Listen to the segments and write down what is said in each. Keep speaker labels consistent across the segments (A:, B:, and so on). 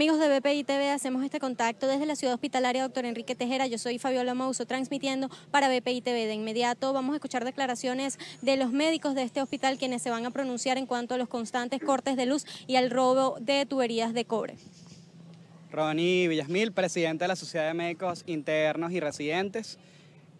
A: Amigos de BPI TV, hacemos este contacto desde la ciudad hospitalaria, doctor Enrique Tejera. Yo soy Fabiola Mauso, transmitiendo para BPI TV. De inmediato vamos a escuchar declaraciones de los médicos de este hospital, quienes se van a pronunciar en cuanto a los constantes cortes de luz y al robo de tuberías de cobre.
B: Ronnie Villasmil, presidente de la Sociedad de Médicos Internos y Residentes.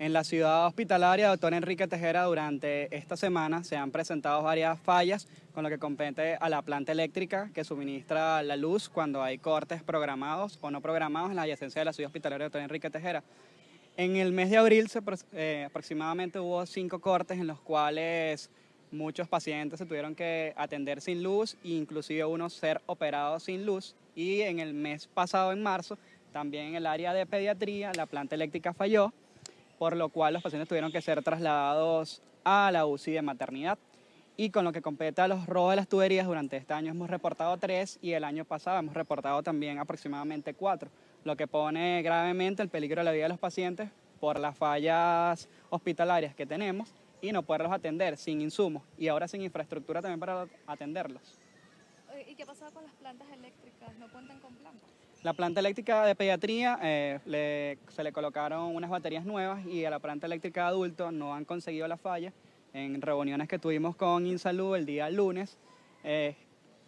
B: En la ciudad hospitalaria, doctor Enrique Tejera, durante esta semana se han presentado varias fallas con lo que compete a la planta eléctrica que suministra la luz cuando hay cortes programados o no programados en la adyacencia de la ciudad hospitalaria, doctor Enrique Tejera. En el mes de abril se, eh, aproximadamente hubo cinco cortes en los cuales muchos pacientes se tuvieron que atender sin luz e inclusive unos ser operados sin luz. Y en el mes pasado, en marzo, también en el área de pediatría, la planta eléctrica falló por lo cual los pacientes tuvieron que ser trasladados a la UCI de maternidad. Y con lo que compete a los robos de las tuberías, durante este año hemos reportado tres y el año pasado hemos reportado también aproximadamente cuatro, lo que pone gravemente el peligro de la vida de los pacientes por las fallas hospitalarias que tenemos y no poderlos atender sin insumos y ahora sin infraestructura también para atenderlos. ¿Y qué pasa con las plantas eléctricas? ¿No cuentan con plantas? La planta eléctrica de pediatría eh, se le colocaron unas baterías nuevas y a la planta eléctrica de adultos no han conseguido la falla. En reuniones que tuvimos con Insalud el día lunes, eh,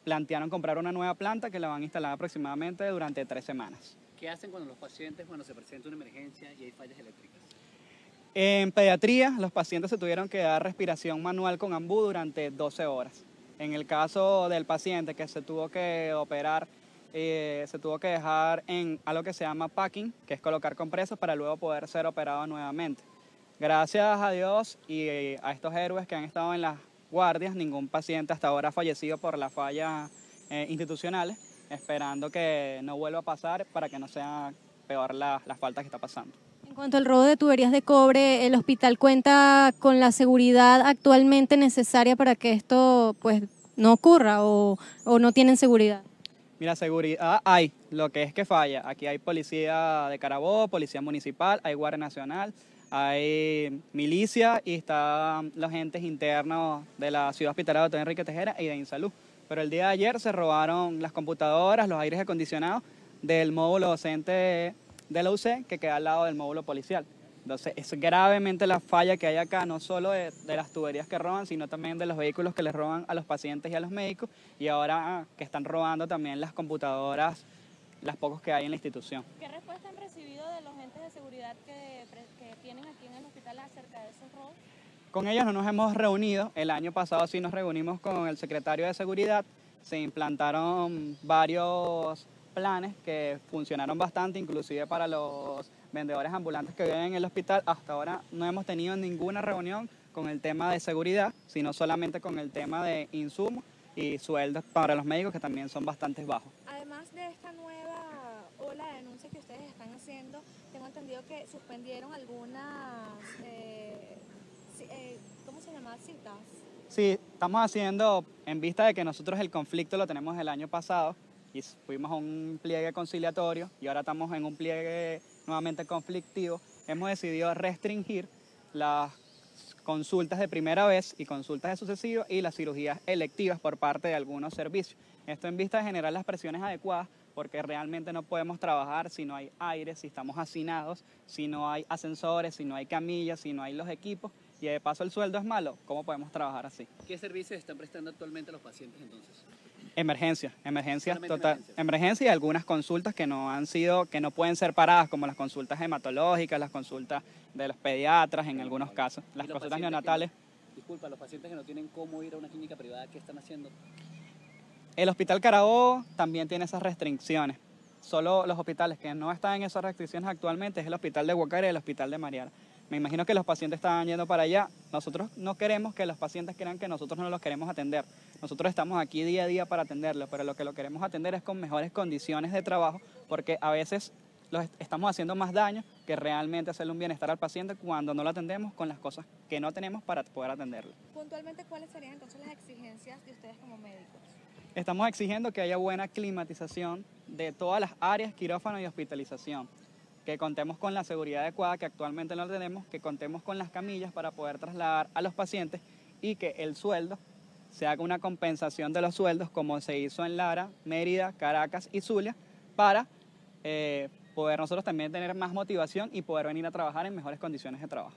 B: plantearon comprar una nueva planta que la van a instalar aproximadamente durante tres semanas. ¿Qué hacen cuando los pacientes, cuando se presenta una emergencia y hay fallas eléctricas? En pediatría, los pacientes se tuvieron que dar respiración manual con ambú durante 12 horas. En el caso del paciente que se tuvo que operar eh, se tuvo que dejar en algo que se llama packing, que es colocar compresas para luego poder ser operado nuevamente. Gracias a Dios y eh, a estos héroes que han estado en las guardias, ningún paciente hasta ahora ha fallecido por las fallas eh, institucionales, esperando que no vuelva a pasar para que no sea peor las la faltas que está pasando.
A: En cuanto al robo de tuberías de cobre, ¿el hospital cuenta con la seguridad actualmente necesaria para que esto pues, no ocurra o, o no tienen seguridad?
B: Mira, seguridad hay, lo que es que falla. Aquí hay policía de Carabobo, policía municipal, hay Guardia Nacional, hay milicia y están los agentes internos de la ciudad hospitalaria de Enrique Tejera y de Insalud. Pero el día de ayer se robaron las computadoras, los aires acondicionados del módulo docente de la UC que queda al lado del módulo policial. Entonces, es gravemente la falla que hay acá, no solo de, las tuberías que roban, sino también de los vehículos que les roban a los pacientes y a los médicos, y ahora ah, que están robando también las computadoras, las pocos que hay en la institución.
A: ¿Qué respuesta han recibido de los entes de seguridad que
C: tienen aquí en el hospital acerca de esos robos?
B: Con ellos no nos hemos reunido, el año pasado sí nos reunimos con el secretario de seguridad, se implantaron varios planes que funcionaron bastante, inclusive para los vendedores ambulantes que viven en el hospital. Hasta ahora no hemos tenido ninguna reunión con el tema de seguridad, sino solamente con el tema de insumos y sueldos para los médicos que también son bastante bajos.
C: Además
A: de esta nueva ola de denuncias que ustedes están haciendo, tengo entendido que suspendieron algunas, eh, eh, ¿cómo se llama? Citas.
B: Sí, estamos haciendo, en vista de que nosotros el conflicto lo tenemos el año pasado, y fuimos a un pliegue conciliatorio y ahora estamos en un pliegue nuevamente conflictivo, hemos decidido restringir las consultas de primera vez y consultas de sucesivo y las cirugías electivas por parte de algunos servicios. Esto en vista de generar las presiones adecuadas porque realmente no podemos trabajar si no hay aire, si estamos hacinados, si no hay ascensores, si no hay camillas, si no hay los equipos y de paso el sueldo es malo. ¿Cómo podemos trabajar así? ¿Qué servicios están prestando actualmente los pacientes entonces? Emergencia, emergencia total, emergencia. y algunas consultas que no han sido, que no pueden ser paradas, como las consultas hematológicas, las consultas de los pediatras en algunos casos, las consultas neonatales. disculpa, los pacientes que no tienen cómo ir a una clínica privada, ¿qué están haciendo? El Hospital Carabobo también tiene esas restricciones. Solo los hospitales que no están en esas restricciones actualmente es el Hospital de Huacara y el Hospital de Mariara. Me imagino que los pacientes estaban yendo para allá. Nosotros no queremos que los pacientes crean que nosotros no los queremos atender. Nosotros estamos aquí día a día para atenderlos, pero lo que lo queremos atender es con mejores condiciones de trabajo, porque a veces los estamos haciendo más daño que realmente hacerle un bienestar al paciente cuando no lo atendemos con las cosas que no tenemos para poder atenderlo.
C: Puntualmente, ¿cuáles serían
A: entonces las exigencias de ustedes como médicos?
B: Estamos exigiendo que haya buena climatización de todas las áreas, quirófano y hospitalización que contemos con la seguridad adecuada, que actualmente no tenemos, que contemos con las camillas para poder trasladar a los pacientes y que el sueldo se haga una compensación de los sueldos como se hizo en Lara, Mérida, Caracas y Zulia para eh, poder nosotros también tener más motivación y poder venir a trabajar en mejores condiciones de trabajo.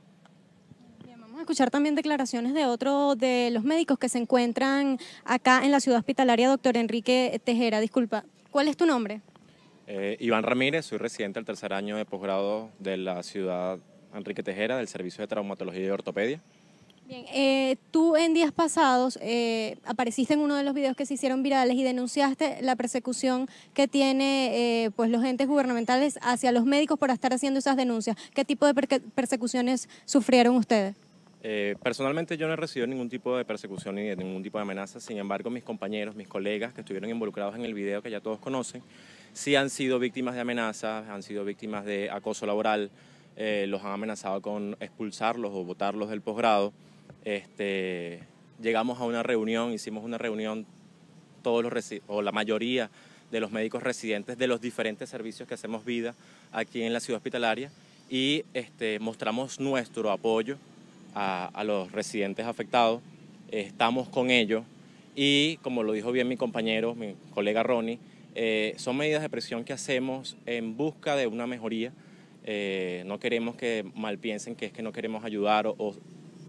A: Bien, vamos a escuchar también declaraciones de otro de los médicos que se encuentran acá en la ciudad hospitalaria, doctor Enrique Tejera. Disculpa, ¿cuál es tu nombre?
C: Eh, Iván Ramírez, soy residente del tercer año de posgrado de la ciudad Enrique Tejera, del Servicio de Traumatología y Ortopedia.
A: Bien, eh, tú en días pasados eh, apareciste en uno de los videos que se hicieron virales y denunciaste la persecución que tiene pues los entes gubernamentales hacia los médicos por estar haciendo esas denuncias. ¿Qué tipo de persecuciones sufrieron ustedes?
C: personalmente yo no he recibido ningún tipo de persecución ni ningún tipo de amenaza, sin embargo mis compañeros, mis colegas que estuvieron involucrados en el video que ya todos conocen, ...si han sido víctimas de amenazas, han sido víctimas de acoso laboral, eh, los han amenazado con expulsarlos o votarlos del posgrado. Este, llegamos a una reunión, hicimos una reunión todos los o la mayoría de los médicos residentes de los diferentes servicios que hacemos vida aquí en la ciudad hospitalaria y este, mostramos nuestro apoyo a los residentes afectados, estamos con ellos y como lo dijo bien mi compañero, mi colega Ronnie, eh, son medidas de presión que hacemos en busca de una mejoría. Eh, no queremos que mal piensen que es que no queremos ayudar o,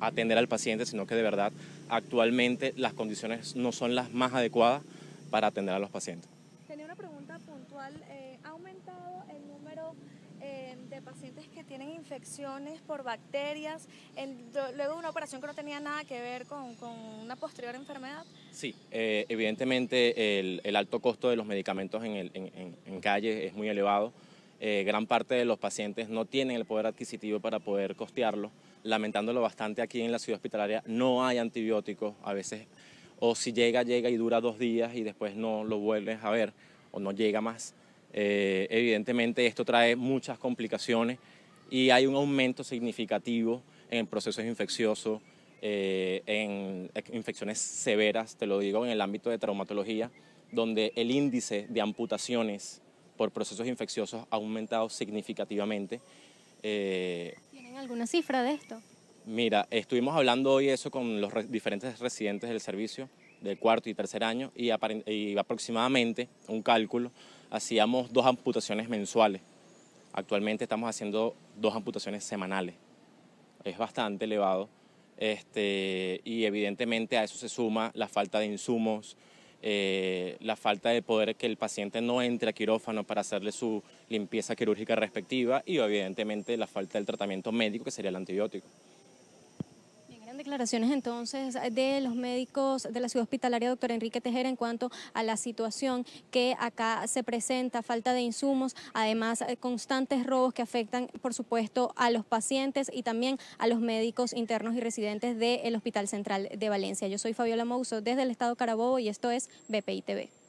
C: atender al paciente, sino que de verdad actualmente las condiciones no son las más adecuadas para atender a los pacientes. Tenía una
A: pregunta puntual. Eh, ¿Ha aumentado el número Em, de pacientes que tienen infecciones por bacterias, luego de una operación que no tenía nada que ver con, una posterior enfermedad?
C: Sí, eh, evidentemente el, alto costo de los medicamentos en, calle es muy elevado. Eh, gran parte de los pacientes no tienen el poder adquisitivo para poder costearlo. Lamentándolo bastante aquí en la ciudad hospitalaria no hay antibióticos a veces, o si llega, llega y dura dos días y después no lo vuelves a ver o no llega más. Eh, evidentemente esto trae muchas complicaciones y hay un aumento significativo en procesos infecciosos, eh, en infecciones severas, te lo digo, en el ámbito de traumatología, donde el índice de amputaciones por procesos infecciosos ha aumentado significativamente. Eh,
A: ¿Tienen alguna cifra de esto?
C: Mira, estuvimos hablando hoy eso con los diferentes residentes del servicio del cuarto y tercer año y aproximadamente un cálculo hacíamos dos amputaciones mensuales. Actualmente estamos haciendo dos amputaciones semanales. Es bastante elevado. Este, y evidentemente a eso se suma la falta de insumos, eh, la falta de poder que el paciente no entre a quirófano para hacerle su limpieza quirúrgica respectiva y evidentemente la falta del tratamiento médico que sería el antibiótico
A: declaraciones entonces eh, de los médicos de la ciudad hospitalaria, doctor Enrique Tejera, en cuanto a la situación que acá se presenta, falta de insumos, además eh, constantes robos que afectan, por supuesto, a los pacientes y también a los médicos internos y residentes del Hospital Central de Valencia. Yo soy Fabiola Mouso desde el Estado Carabobo y esto es BPI TV.